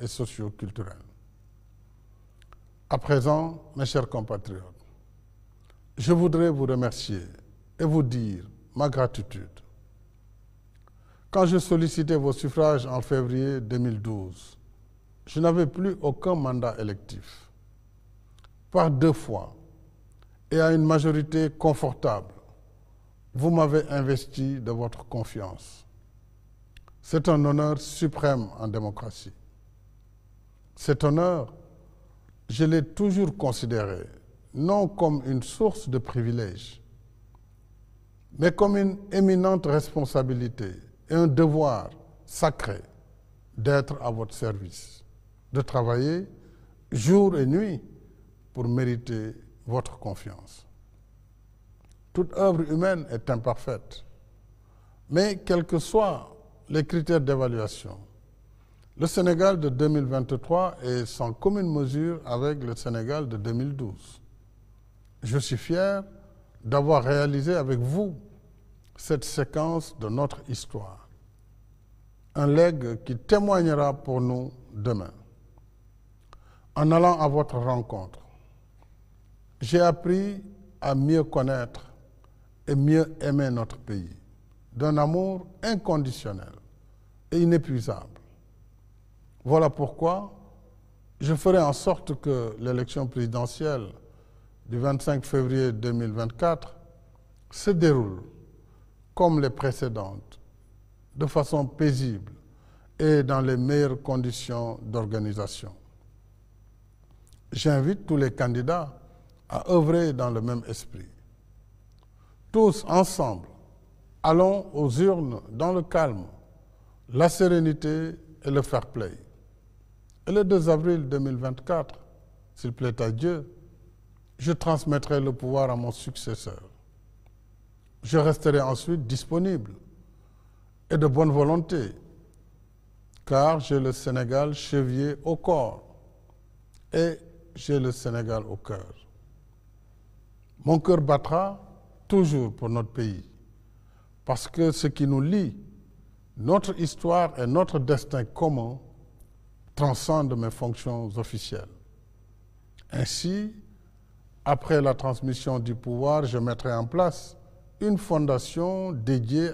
et socio-culturel. À présent, mes chers compatriotes, je voudrais vous remercier et vous dire ma gratitude. Quand je sollicitais vos suffrages en février 2012, je n'avais plus aucun mandat électif. Par deux fois, et à une majorité confortable, vous m'avez investi de votre confiance. C'est un honneur suprême en démocratie. Cet honneur, je l'ai toujours considéré non comme une source de privilèges, mais comme une éminente responsabilité et un devoir sacré d'être à votre service, de travailler jour et nuit pour mériter votre confiance. Toute œuvre humaine est imparfaite, mais quels que soient les critères d'évaluation, le Sénégal de 2023 est sans commune mesure avec le Sénégal de 2012. Je suis fier d'avoir réalisé avec vous cette séquence de notre histoire. Un leg qui témoignera pour nous demain. En allant à votre rencontre, j'ai appris à mieux connaître et mieux aimer notre pays d'un amour inconditionnel et inépuisable voilà pourquoi je ferai en sorte que l'élection présidentielle du 25 février 2024 se déroule comme les précédentes, de façon paisible et dans les meilleures conditions d'organisation. J'invite tous les candidats à œuvrer dans le même esprit. Tous ensemble, allons aux urnes dans le calme, la sérénité et le fair play le 2 avril 2024, s'il plaît à Dieu, je transmettrai le pouvoir à mon successeur. Je resterai ensuite disponible et de bonne volonté, car j'ai le Sénégal chevier au corps et j'ai le Sénégal au cœur. Mon cœur battra toujours pour notre pays, parce que ce qui nous lie, notre histoire et notre destin commun transcende mes fonctions officielles. Ainsi, après la transmission du pouvoir, je mettrai en place une fondation dédiée à